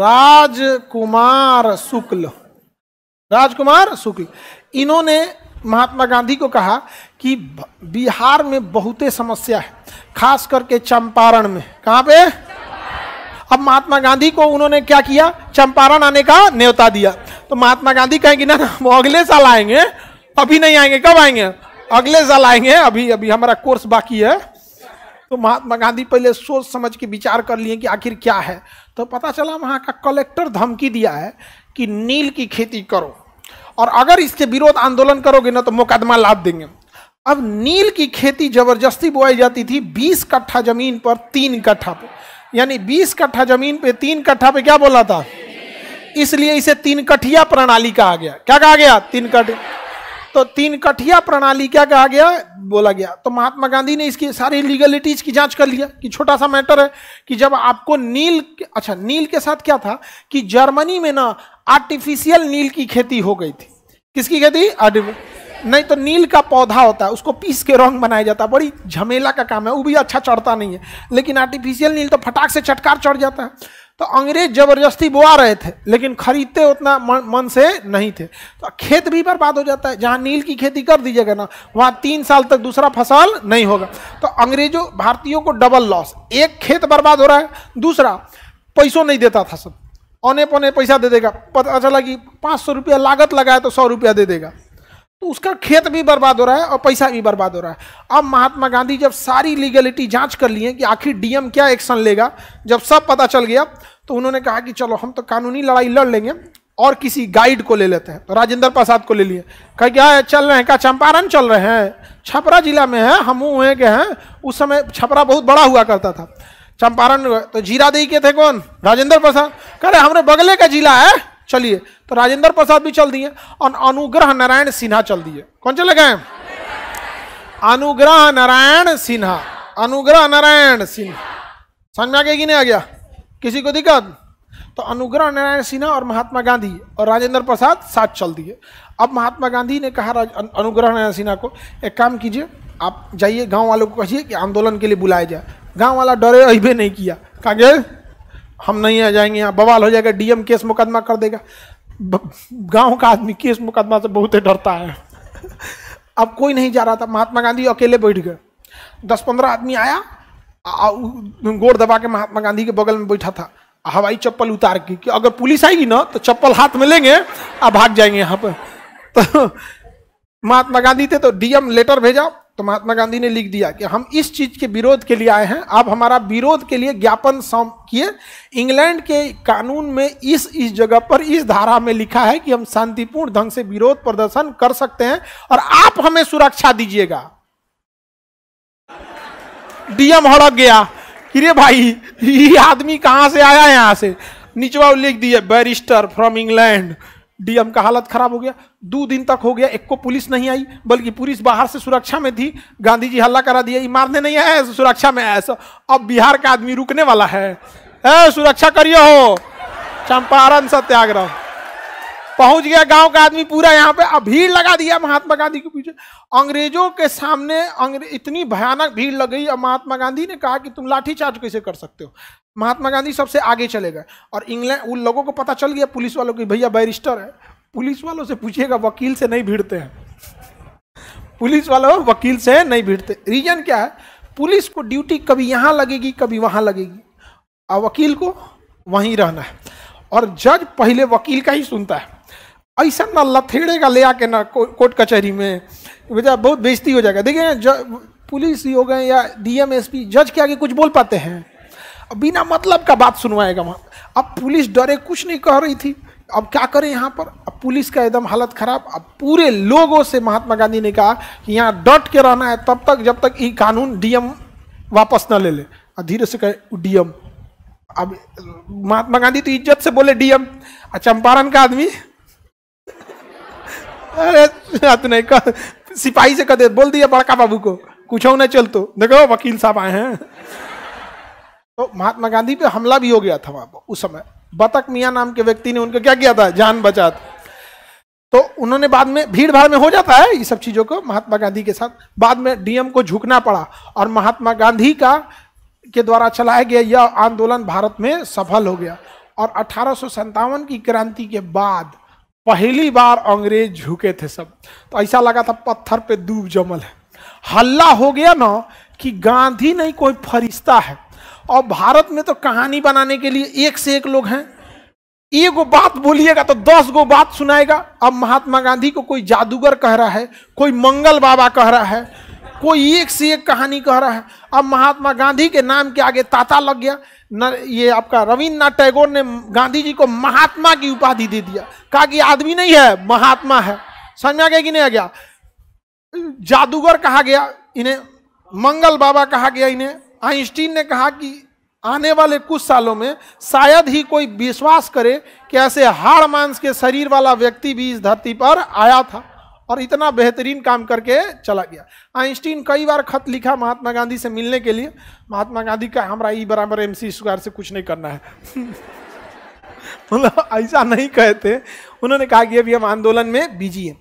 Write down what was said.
राजकुमार शुक्ल राजकुमार शुक्ल इन्होंने महात्मा गांधी को कहा कि बिहार में बहुते समस्या है खास करके चंपारण में कहाँ पे अब महात्मा गांधी को उन्होंने क्या किया चंपारण आने का न्योता दिया तो महात्मा गांधी कहेंगे ना ना वो अगले साल आएंगे अभी नहीं आएंगे कब आएंगे अगले साल आएंगे अभी अभी हमारा कोर्स बाकी है तो महात्मा गांधी पहले सोच समझ के विचार कर लिए कि आखिर क्या है तो पता चला वहाँ का कलेक्टर धमकी दिया है कि नील की खेती करो और अगर इसके विरोध आंदोलन करोगे ना तो मुकदमा लाद देंगे अब नील की खेती जबरदस्ती बोई जाती थी बीस कट्ठा जमीन पर तीन कट्ठा पर यानी बीस कट्ठा जमीन पे तीन कट्ठा पे क्या बोला था इसलिए इसे तीन कठिया प्रणाली कहा गया क्या कहा गया तीन कट तो तीन कठिया प्रणाली क्या कहा गया बोला गया तो महात्मा गांधी ने इसकी सारी लीगलिटीज की जांच कर लिया कि छोटा सा मैटर है कि जब आपको नील अच्छा नील के साथ क्या था कि जर्मनी में ना आर्टिफिशियल नील की खेती हो गई थी किसकी खेती नहीं तो नील का पौधा होता है उसको पीस के रंग बनाया जाता है बड़ी झमेला का काम है वो भी अच्छा चढ़ता नहीं है लेकिन आर्टिफिशियल नील तो फटाक से चटकार चढ़ जाता है तो अंग्रेज जबरदस्ती बोआ रहे थे लेकिन खरीदते उतना मन, मन से नहीं थे तो खेत भी बर्बाद हो जाता है जहाँ नील की खेती कर दीजिएगा ना वहाँ तीन साल तक दूसरा फसल नहीं होगा तो अंग्रेजों भारतीयों को डबल लॉस एक खेत बर्बाद हो रहा है दूसरा पैसों नहीं देता था सब औने पौने पैसा दे देगा पता चला कि पाँच सौ रुपया लागत लगाए तो सौ रुपया दे देगा तो उसका खेत भी बर्बाद हो रहा है और पैसा भी बर्बाद हो रहा है अब महात्मा गांधी जब सारी लीगलिटी जांच कर लिए कि आखिर डीएम क्या एक्शन लेगा जब सब पता चल गया तो उन्होंने कहा कि चलो हम तो कानूनी लड़ाई लड़ लेंगे और किसी गाइड को ले लेते हैं तो राजेंद्र प्रसाद को ले लिए कहा क्या चल रहे हैं क्या चंपारण चल रहे हैं छपरा जिला में है हम हुए के हैं उस समय छपरा बहुत बड़ा हुआ करता था चंपारण तो जीरा दे के थे कौन राजेंद्र प्रसाद कह रहे हमारे बगले का जिला है चलिए तो राजेंद्र प्रसाद भी चल दिए और अनुग्रह नारायण सिन्हा चल दिए कौन चले गए अनुग्रह नारायण सिन्हा अनुग्रह नारायण सिन्हा समझ में आ गया कि नहीं आ गया किसी को दिक्कत तो अनुग्रह नारायण सिन्हा और महात्मा गांधी और राजेंद्र प्रसाद साथ चल दिए अब महात्मा गांधी ने कहा अनुग्रह नारायण सिन्हा को एक काम कीजिए आप जाइए गांव वालों को कहिए कि आंदोलन के लिए बुलाया जाए गांव वाला डरे अभी नहीं किया कहा गया हम नहीं आ जाएंगे यहाँ बवाल हो जाएगा डीएम केस मुकदमा कर देगा गांव का आदमी केस मुकदमा से बहुत ही डरता है अब कोई नहीं जा रहा था महात्मा गांधी अकेले बैठ गए दस पंद्रह आदमी आया गोर दबा के महात्मा गांधी के बगल में बैठा था हवाई चप्पल उतार के कि अगर पुलिस आएगी ना तो चप्पल हाथ में लेंगे अब भाग जाएंगे यहाँ पर तो महात्मा गांधी थे तो डीएम लेटर भेजा तो महात्मा गांधी ने लिख दिया कि हम इस चीज के विरोध के लिए आए हैं आप हमारा विरोध के लिए ज्ञापन किए इंग्लैंड के कानून में इस इस जगह पर इस धारा में लिखा है कि हम शांतिपूर्ण ढंग से विरोध प्रदर्शन कर सकते हैं और आप हमें सुरक्षा दीजिएगा डीएम हड़क गया कि रे भाई ये आदमी कहां से आया यहां से निचवा लिख दिया बैरिस्टर फ्रॉम इंग्लैंड डीएम का हालत खराब हो गया दो दिन तक हो गया एक को पुलिस नहीं आई बल्कि पुलिस बाहर से सुरक्षा में थी गांधी जी हल्ला करा दिया मारने नहीं आया सुरक्षा में आया अब बिहार का आदमी रुकने वाला है ए, सुरक्षा करिए हो चंपारण सत्याग्रह पहुंच गया गांव का आदमी पूरा यहाँ पे अब भीड़ लगा दिया महात्मा गांधी के पीछे अंग्रेजों के सामने अंग्रे... इतनी भयानक भीड़ लग गई अब महात्मा गांधी ने कहा कि तुम लाठीचार्ज कैसे कर सकते हो महात्मा गांधी सबसे आगे चले गए और इंग्लैंड उन लोगों को पता चल गया पुलिस वालों की भैया बैरिस्टर है पुलिस वालों से पूछिएगा वकील से नहीं भिड़ते हैं पुलिस वालों वकील से नहीं भिड़ते रीजन क्या है पुलिस को ड्यूटी कभी यहाँ लगेगी कभी वहाँ लगेगी और वकील को वहीं रहना है और जज पहले वकील का ही सुनता है ऐसा ना लथेड़ेगा ले आके ना को, कोर्ट कचहरी में बेचा बहुत बेजती हो जाएगा देखिए पुलिस ही हो गए या डीएमएसपी जज के आगे कुछ बोल पाते हैं बिना मतलब का बात सुनवाएगा वहाँ अब पुलिस डरे कुछ नहीं कह रही थी अब क्या करें यहाँ पर अब पुलिस का एकदम हालत खराब अब पूरे लोगों से महात्मा गांधी ने कहा कि यहाँ डट के रहना है तब तक जब तक ये कानून डीएम वापस न ले ले धीरे से कहे डीएम अब महात्मा गांधी तो इज्जत से बोले डीएम चंपारण का आदमी अरे तू नहीं कह सिपाही से कह दे बोल दिया बड़का बाबू को कुछ हो चल तो देखो वकील साहब आए हैं तो महात्मा गांधी पे हमला भी हो गया था वहां पर उस समय बतक मियाँ नाम के व्यक्ति ने उनका क्या किया था जान बचा था तो उन्होंने बाद में भीड़ भाड़ में हो जाता है ये सब चीज़ों को महात्मा गांधी के साथ बाद में डीएम को झुकना पड़ा और महात्मा गांधी का के द्वारा चलाया गया यह आंदोलन भारत में सफल हो गया और अठारह की क्रांति के बाद पहली बार अंग्रेज झुके थे सब तो ऐसा लगा था पत्थर पे दूब जमल है हल्ला हो गया ना कि गांधी नहीं कोई फरिश्ता है और भारत में तो कहानी बनाने के लिए एक से एक लोग हैं ये गो बात बोलिएगा तो दस गो बात सुनाएगा अब महात्मा गांधी को कोई जादूगर कह रहा है कोई मंगल बाबा कह रहा है कोई एक से एक कहानी कह रहा है अब महात्मा गांधी के नाम के आगे ताता लग गया न ये आपका रविन्द्रनाथ टैगोर ने गांधी जी को महात्मा की उपाधि दे दिया कहा कि आदमी नहीं है महात्मा है समझ में आ गया कि नहीं आ गया जादूगर कहा गया इन्हें मंगल बाबा कहा गया इन्हें आइंस्टीन ने कहा कि आने वाले कुछ सालों में शायद ही कोई विश्वास करे कि ऐसे हार मांस के शरीर वाला व्यक्ति भी इस धरती पर आया था और इतना बेहतरीन काम करके चला गया आइंस्टीन कई बार खत लिखा महात्मा गांधी से मिलने के लिए महात्मा गांधी का हमारा ई बराबर एम सी स्क्वायर से कुछ नहीं करना है मतलब ऐसा नहीं कहते उन्होंने कहा कि अभी हम आंदोलन में बिजी हैं